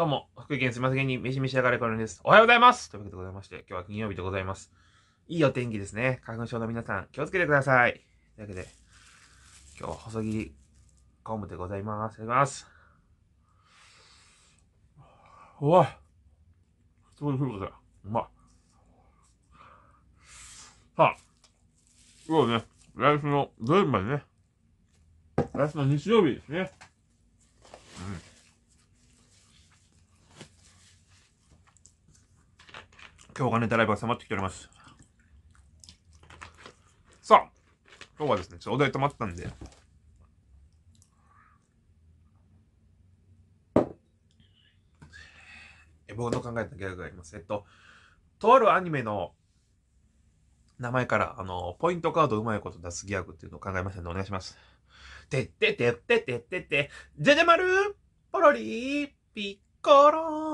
どうも、福井県すみませんに飯し上がれこれです。おはようございますというわけでございまして、今日は金曜日でございます。いいお天気ですね。花粉症の皆さん、気をつけてください。というわけで、今日は細切りコムでございます。いただきます。うわすごい古くだ。うまさあ、今日ね、来週の土曜日までね、来週の日曜日ですね。うん。今日がネタライブが迫ってきております。さあ、今日はですね、ちょっとお題止まったんで、え僕の考えたギャグがあります。えっと、とあるアニメの名前から、あの、ポイントカードうまいこと出すギャグっていうのを考えましたので、お願いします。てってってってってってって、じゃじゃ丸ポロリピッコロ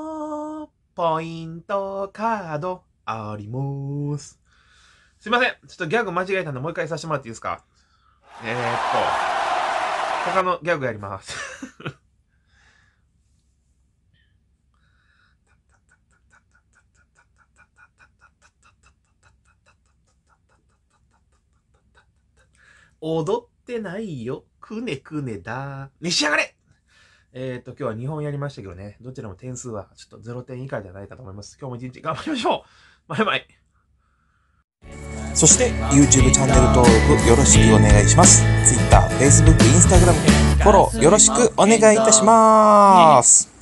ポイントカードあります。すいません。ちょっとギャグ間違えたんで、もう一回させてもらっていいですかえー、っと、他のギャグやります。踊ってないよ。くねくねだ。召し上がれえっ、ー、と、今日は2本やりましたけどね、どちらも点数はちょっと0点以下じゃないかと思います。今日も一日頑張りましょうバイバイそして YouTube チャンネル登録よろしくお願いします。Twitter、Facebook、Instagram、フォローよろしくお願いいたします。